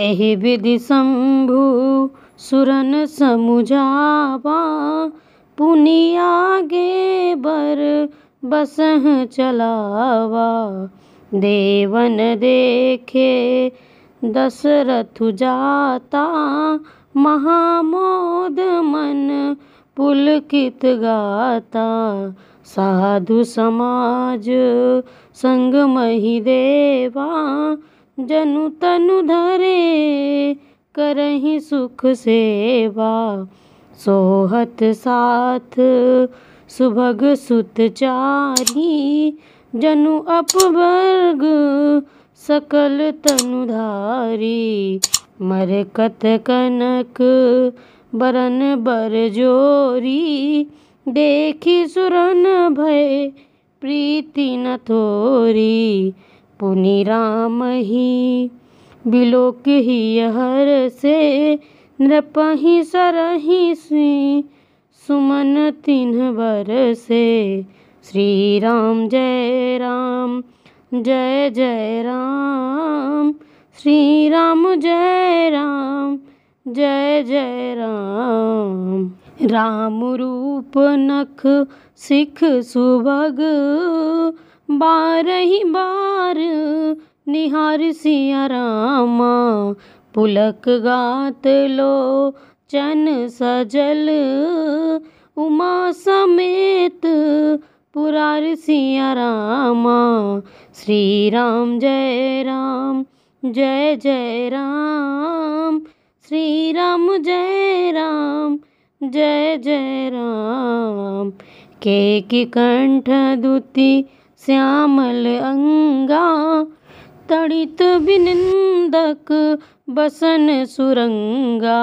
एहि विधि शंभु सुरन समुझावा पुनि आगे बर बसह चलावा देवन देखे दशरथ जाता महामोद मन पुलकित गाता साधु समाज संग मही देवा जनु तनु धरे करही सुख सेवा सोहत साथ सुभग सुत चारी जनु अपवर्ग सकल तनुधारी मरकत कनक बरन बर जोरी देखी सुरन भय प्रीति न थोरी पुनि राम ही बिलोक ही हर से नृपहि सरहि सी सुमन तिन्ह बर से श्री राम जय राम जय जय राम श्री राम जय राम जय जय राम राम रूप नख सिख सुभग बारही बार निहार सिया रामा पुलक गात लो चन सजल उमा समेत पुरार सिया रामा श्री राम जय राम जय जय राम श्री राम जय राम जय जय राम के की कंठ दुती श्यामल अंगा तड़ित विनिंदक बसन सुरंगा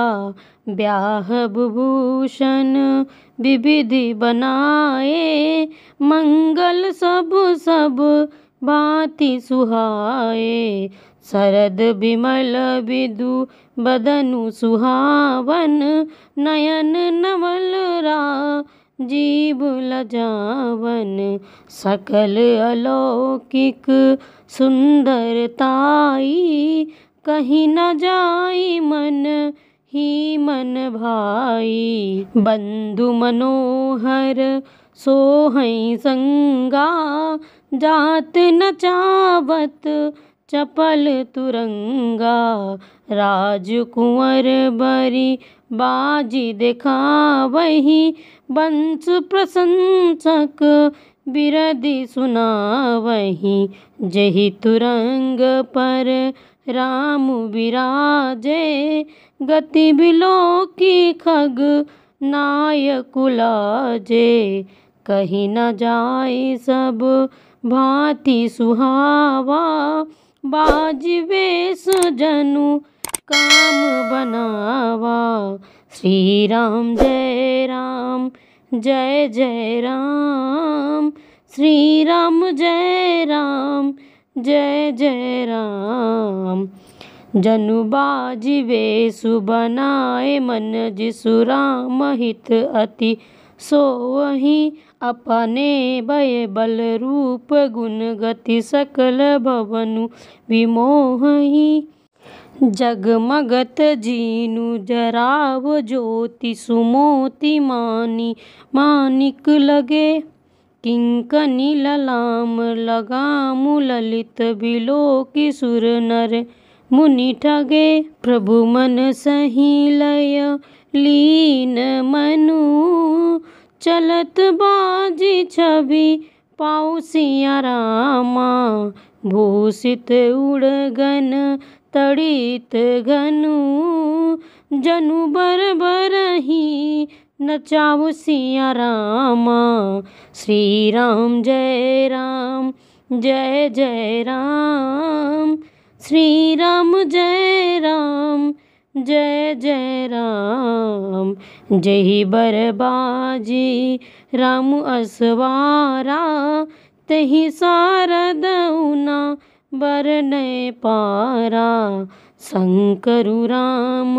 ब्याह भूषण विविधि बनाए मंगल सब सब भांति सुहाए शरद विमल विदु बदनु सुहावन नयन नवल रा जीब लजावन सकल अलौकिक सुंदरताई कही न मन ही मन भाई बंधु मनोहर सोहै संगा जात न चावत चपल राज राजकुर बरी बाजी देखा वही बंस प्रशंसक बिरदी सुना वही जही तुरंग पर राम विराजे गति बिलो की खग नायकुलाजे कहीं न जाए सब भांति सुहावा बाज वेश जनु काम बनावा श्री राम जय राम जय जय राम श्री राम जय राम जय जय राम जनुबाजी वे सुबनाए मन जिसु राम हित अति सोही अपने भय बल रूप गुण गति सकल भवनु विमोही जगमगत जीनु जराव ज्योति सुमोति मानि मानिक लगे किंकनि ललाम लगामु ललित बिलोकि सुर नर मुनि ठगे प्रभु मन सही लय लीन मनु चलत बाजी छवि पाऊ रामा भूषित उड़गन तड़ित गन्ू जनु बरही नचाव सिया राम जय राम जय जय राम श्री राम जय राम जय जय राम बर बाजी असवारा तही सारदौना वर पारा शङ्करु राम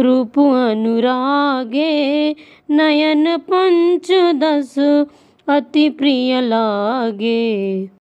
अनुरागे नयन पञ्चदश अतिप्रिय लागे